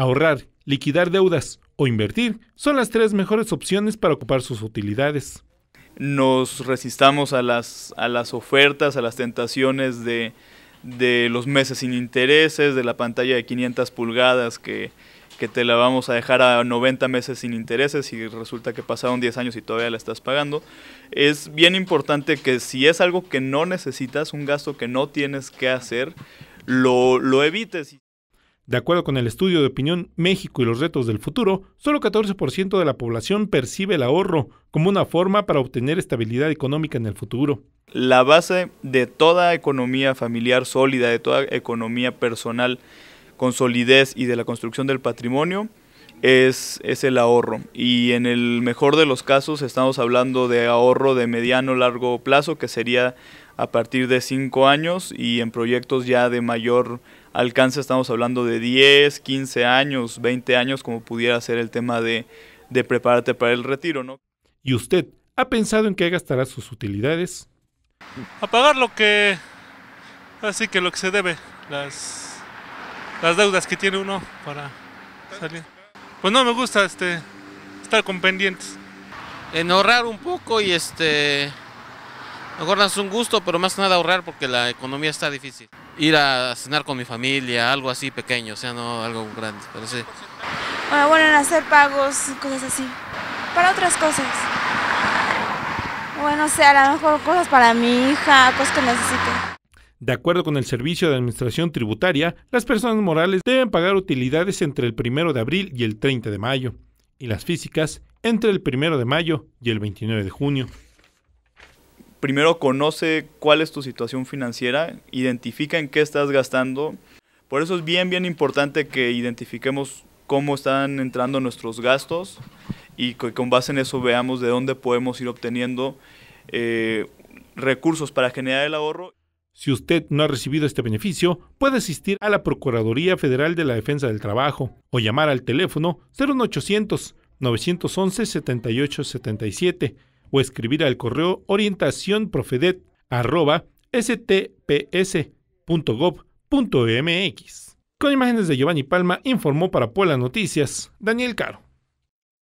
Ahorrar, liquidar deudas o invertir son las tres mejores opciones para ocupar sus utilidades. Nos resistamos a las, a las ofertas, a las tentaciones de, los meses sin intereses, de la pantalla de 500 pulgadas que, te la vamos a dejar a 90 meses sin intereses y resulta que pasaron 10 años y todavía la estás pagando. Es bien importante que si es algo que no necesitas, un gasto que no tienes que hacer, lo, lo evites. De acuerdo con el estudio de opinión México y los retos del futuro, solo 14% de la población percibe el ahorro como una forma para obtener estabilidad económica en el futuro. La base de toda economía familiar sólida, de toda economía personal con solidez y de la construcción del patrimonio es, el ahorro. Y en el mejor de los casos estamos hablando de ahorro de mediano largo plazo, que sería a partir de 5 años y en proyectos ya de mayor alcance estamos hablando de 10, 15 años, 20 años, como pudiera ser el tema de, prepararte para el retiro. ¿no? ¿Y usted ha pensado en qué gastará sus utilidades? A pagar lo que... Así que lo que se debe, las, las deudas que tiene uno para salir pues no me gusta este, estar con pendientes. En ahorrar un poco y este, mejor no es un gusto, pero más que nada ahorrar porque la economía está difícil. Ir a cenar con mi familia, algo así pequeño, o sea, no algo grande, pero sí. Ah, bueno, en hacer pagos, cosas así. Para otras cosas. Bueno, o sea, a lo mejor cosas para mi hija, cosas que necesite. De acuerdo con el Servicio de Administración Tributaria, las personas morales deben pagar utilidades entre el 1 de abril y el 30 de mayo, y las físicas entre el 1 de mayo y el 29 de junio. Primero conoce cuál es tu situación financiera, identifica en qué estás gastando. Por eso es bien, bien importante que identifiquemos cómo están entrando nuestros gastos y que con base en eso veamos de dónde podemos ir obteniendo eh, recursos para generar el ahorro. Si usted no ha recibido este beneficio, puede asistir a la Procuraduría Federal de la Defensa del Trabajo o llamar al teléfono 0800 911 7877 o escribir al correo orientacionprofedet@stps.gob.mx. Con imágenes de Giovanni Palma, informó para Puebla Noticias, Daniel Caro.